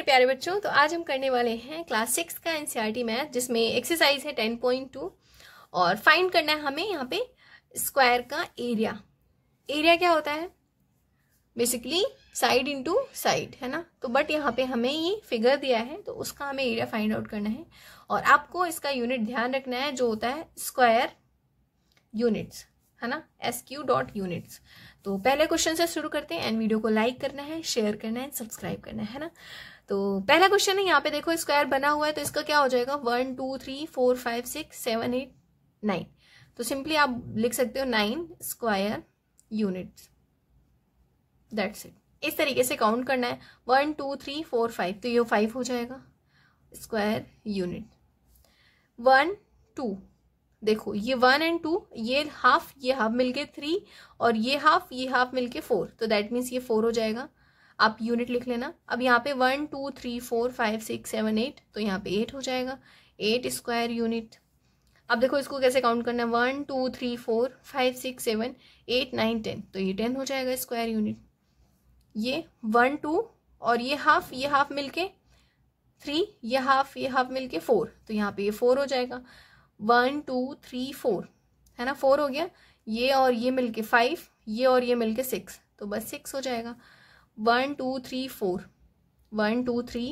मेरे प्यारे बच्चों तो आज हम करने वाले हैं क्लास सिक्स का एनसीईआरटी मैथ e जिसमें एक्सरसाइज है टेन पॉइंट टू और फाइंड करना है हमें यहाँ पे स्क्वायर का एरिया एरिया क्या होता है बेसिकली साइड इंटू साइड है ना तो बट यहाँ पे हमें ये फिगर दिया है तो उसका हमें एरिया फाइंड आउट करना है और आपको इसका यूनिट ध्यान रखना है जो होता है स्क्वायर यूनिट्स है ना एस क्यू डॉट यूनिट्स तो पहले क्वेश्चन से शुरू करते हैं एंड वीडियो को लाइक करना है शेयर करना है सब्सक्राइब करना है ना तो पहला क्वेश्चन है यहाँ पे देखो स्क्वायर बना हुआ है तो इसका क्या हो जाएगा one two three four five six seven eight nine तो सिंपली आप लिख सकते हो nine square units that's it इस तरीके से काउंट करना है one two three four five तो ये फाइव हो जाएगा स्क्वायर यूनिट वन टू देखो ये वन एंड टू ये हाफ ये हाफ मिलके थ्री और ये हाफ ये हाफ मिलके फोर तो दैट मीन्स ये फोर हो जाएगा आप यूनिट लिख लेना अब यहाँ पे one two three four five six seven eight तो यहाँ पे एट हो जाएगा एट स्क्वायर यूनिट अब देखो इसको कैसे काउंट करना है one two three four five six seven eight nine ten तो ये टेन हो जाएगा स्क्वायर यूनिट ये वन टू और ये हाफ ये हाफ मिलके थ्री ये हाफ ये हाफ मिलके फोर तो यहाँ पे ये फोर हो जाएगा वन टू थ्री फोर है ना फोर हो गया ये और ये मिलके फाइव ये और ये मिलके सिक्स तो बस सिक्स हो जाएगा one two three four one two three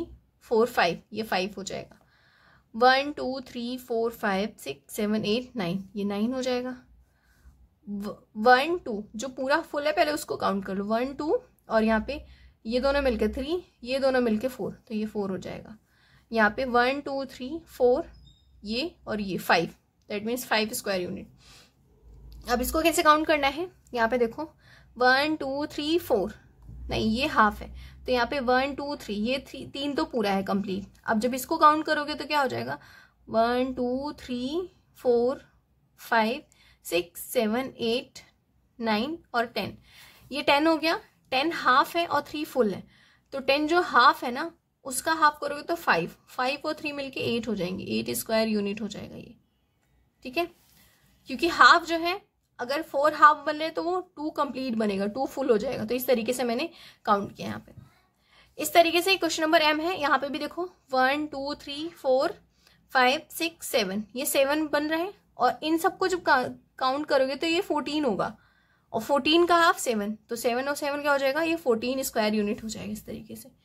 four five ये फाइव हो जाएगा one two three four five six seven eight nine ये नाइन हो जाएगा वन टू जो पूरा फुल है पहले उसको काउंट कर लो वन टू और यहाँ पे ये दोनों मिलके थ्री ये दोनों मिलके फोर तो ये फोर हो जाएगा यहाँ पे वन टू थ्री फोर ये और ये five that means five square unit अब इसको कैसे काउंट करना है यहाँ पे देखो वन टू थ्री फोर नहीं ये हाफ है तो यहाँ पे वन टू थ्री ये थ्री तीन तो पूरा है कंप्लीट अब जब इसको काउंट करोगे तो क्या हो जाएगा one two three four five six seven eight nine और टेन ये टेन हो गया टेन हाफ है और थ्री फुल है तो टेन जो हाफ है ना उसका हाफ करोगे तो फाइव फाइव और थ्री मिलके एट हो जाएंगे एट स्क्वायर यूनिट हो जाएगा ये ठीक है क्योंकि हाफ जो है अगर फोर हाफ बन रहे तो वो टू कंप्लीट बनेगा टू फुल हो जाएगा तो इस तरीके से मैंने काउंट किया यहाँ पे इस तरीके से क्वेश्चन नंबर एम है यहाँ पे भी देखो one two three four five six seven ये सेवन बन रहे हैं और इन सबको जब काउंट करोगे तो ये फोर्टीन होगा और फोर्टीन का हाफ सेवन तो सेवन और सेवन क्या हो जाएगा ये फोर्टीन स्क्वायर यूनिट हो जाएगा इस तरीके से